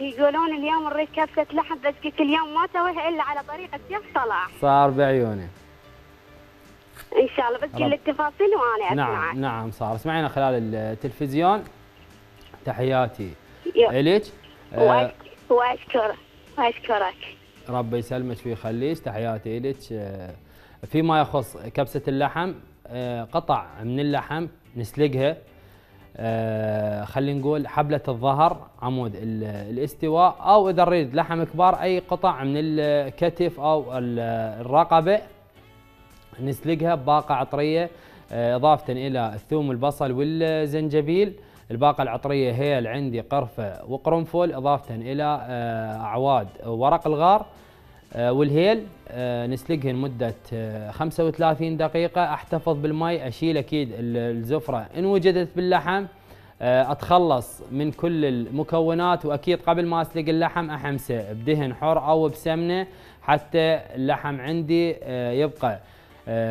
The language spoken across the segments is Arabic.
يقولون اليوم نريد كبسة لحم بس قلت اليوم ما سويها إلا على طريقة شيخ صلاح صار بعيوني إن شاء الله بس كل التفاصيل وأنا أسمعك نعم معك. نعم صار اسمعينا خلال التلفزيون تحياتي إليك آه، وأشكرك وأشكرك ربي يسلمك ويخليك تحياتي إليك آه، فيما يخص كبسة اللحم آه، قطع من اللحم نسلقها آه، خلينا نقول حبلة الظهر عمود الاستواء أو إذا نريد لحم كبار أي قطع من الكتف أو الرقبة نسلقها بباقة عطرية آه، إضافة إلى الثوم البصل والزنجبيل الباقة العطرية هي عندي قرفة وقرنفل إضافة إلى آه، أعواد ورق الغار آه، والهيل آه، نسلقهن مدة 35 آه، دقيقة أحتفظ بالماء أشيل أكيد الزفرة إن وجدت باللحم أتخلص من كل المكونات وأكيد قبل ما أسلق اللحم أحمسه بدهن حر أو بسمنة حتى اللحم عندي يبقى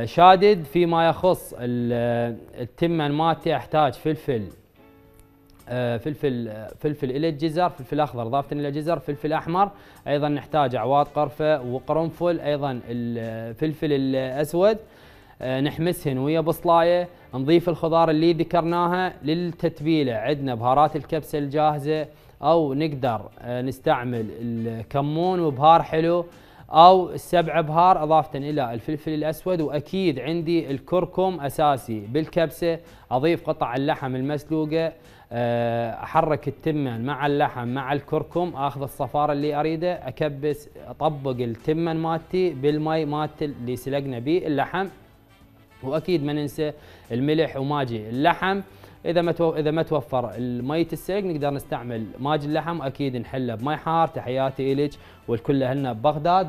شادد فيما يخص التمن مالتي أحتاج فلفل آه، فلفل آه، فلفل الى الجزر فلفل اخضر اضافه الى الجزر فلفل احمر ايضا نحتاج عواد قرفه وقرنفل ايضا الفلفل آه، الاسود نحمسهن ويا بصلايه نضيف الخضار اللي ذكرناها للتتبيله عندنا بهارات الكبسه الجاهزه او نقدر نستعمل الكمون وبهار حلو او السبع بهار اضافه الى الفلفل الاسود واكيد عندي الكركم اساسي بالكبسه اضيف قطع اللحم المسلوقه آه، احرك التمن مع اللحم مع الكركم اخذ الصفاره اللي اريده اكبس اطبق التمن مالتي بالماء مالت اللي سلقنا به اللحم واكيد ما ننسى الملح وماجي اللحم اذا ما اذا ما توفر المي السلق نقدر نستعمل ماجي اللحم اكيد نحله بمي حار تحياتي الك والكل اهلنا ببغداد